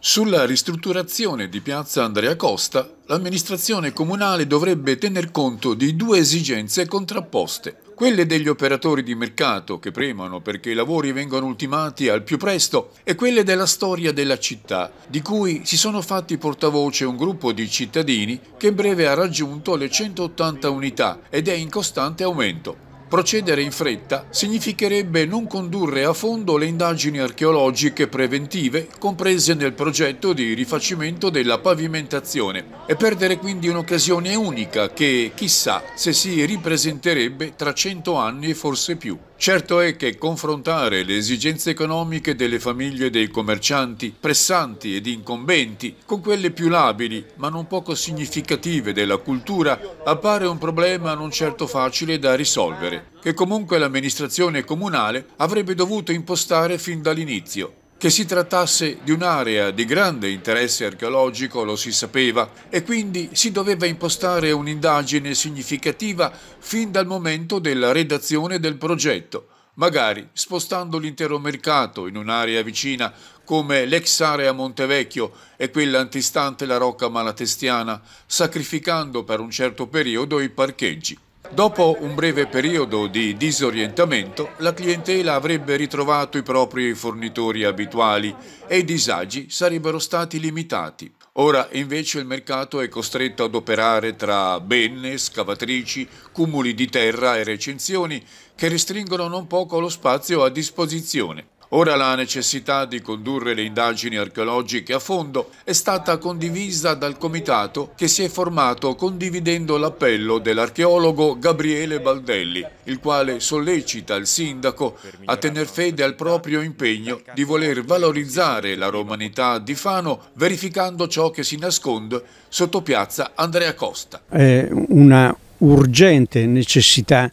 Sulla ristrutturazione di piazza Andrea Costa, l'amministrazione comunale dovrebbe tener conto di due esigenze contrapposte. Quelle degli operatori di mercato che premono perché i lavori vengano ultimati al più presto e quelle della storia della città, di cui si sono fatti portavoce un gruppo di cittadini che in breve ha raggiunto le 180 unità ed è in costante aumento. Procedere in fretta significherebbe non condurre a fondo le indagini archeologiche preventive comprese nel progetto di rifacimento della pavimentazione e perdere quindi un'occasione unica che, chissà, se si ripresenterebbe tra cento anni e forse più. Certo è che confrontare le esigenze economiche delle famiglie dei commercianti, pressanti ed incombenti, con quelle più labili ma non poco significative della cultura, appare un problema non certo facile da risolvere, che comunque l'amministrazione comunale avrebbe dovuto impostare fin dall'inizio, che si trattasse di un'area di grande interesse archeologico lo si sapeva e quindi si doveva impostare un'indagine significativa fin dal momento della redazione del progetto, magari spostando l'intero mercato in un'area vicina come l'ex area Montevecchio e quella antistante la Rocca Malatestiana, sacrificando per un certo periodo i parcheggi. Dopo un breve periodo di disorientamento, la clientela avrebbe ritrovato i propri fornitori abituali e i disagi sarebbero stati limitati. Ora invece il mercato è costretto ad operare tra benne, scavatrici, cumuli di terra e recensioni che restringono non poco lo spazio a disposizione. Ora la necessità di condurre le indagini archeologiche a fondo è stata condivisa dal comitato che si è formato condividendo l'appello dell'archeologo Gabriele Baldelli, il quale sollecita il sindaco a tener fede al proprio impegno di voler valorizzare la romanità di Fano verificando ciò che si nasconde sotto piazza Andrea Costa. È una urgente necessità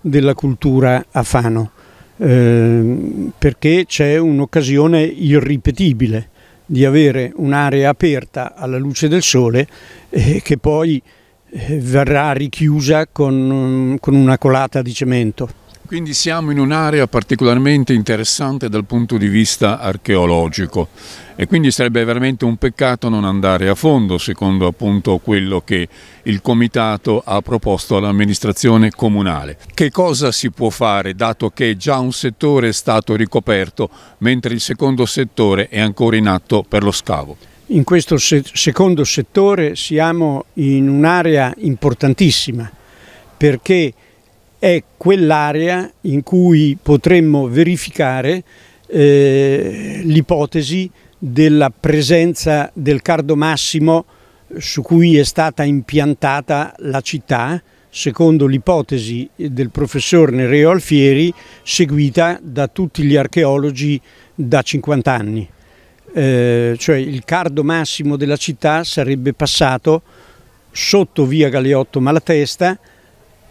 della cultura a Fano Ehm, perché c'è un'occasione irripetibile di avere un'area aperta alla luce del sole eh, che poi eh, verrà richiusa con, con una colata di cemento. Quindi siamo in un'area particolarmente interessante dal punto di vista archeologico e quindi sarebbe veramente un peccato non andare a fondo secondo appunto quello che il comitato ha proposto all'amministrazione comunale. Che cosa si può fare dato che già un settore è stato ricoperto mentre il secondo settore è ancora in atto per lo scavo? In questo se secondo settore siamo in un'area importantissima perché è quell'area in cui potremmo verificare eh, l'ipotesi della presenza del cardo massimo su cui è stata impiantata la città, secondo l'ipotesi del professor Nereo Alfieri, seguita da tutti gli archeologi da 50 anni. Eh, cioè il cardo massimo della città sarebbe passato sotto via Galeotto Malatesta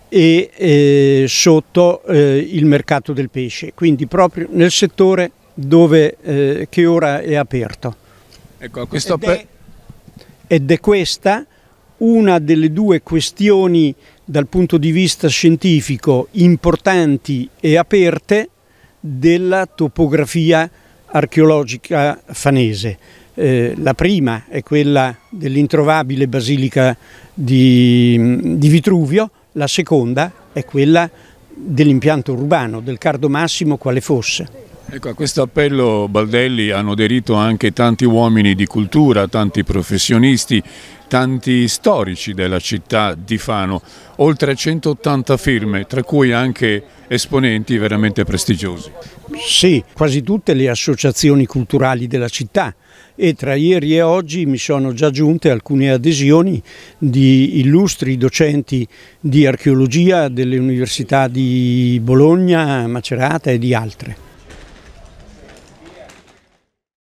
e eh, sotto eh, il mercato del pesce, quindi proprio nel settore dove, eh, che ora è aperto. Ecco, questo ed, è, ed è questa una delle due questioni dal punto di vista scientifico importanti e aperte della topografia archeologica fanese. Eh, la prima è quella dell'introvabile basilica di, di Vitruvio, la seconda è quella dell'impianto urbano, del cardo massimo quale fosse. Ecco, a questo appello Baldelli hanno aderito anche tanti uomini di cultura, tanti professionisti, tanti storici della città di Fano, oltre 180 firme, tra cui anche esponenti veramente prestigiosi. Sì, quasi tutte le associazioni culturali della città e tra ieri e oggi mi sono già giunte alcune adesioni di illustri docenti di archeologia delle università di Bologna, Macerata e di altre.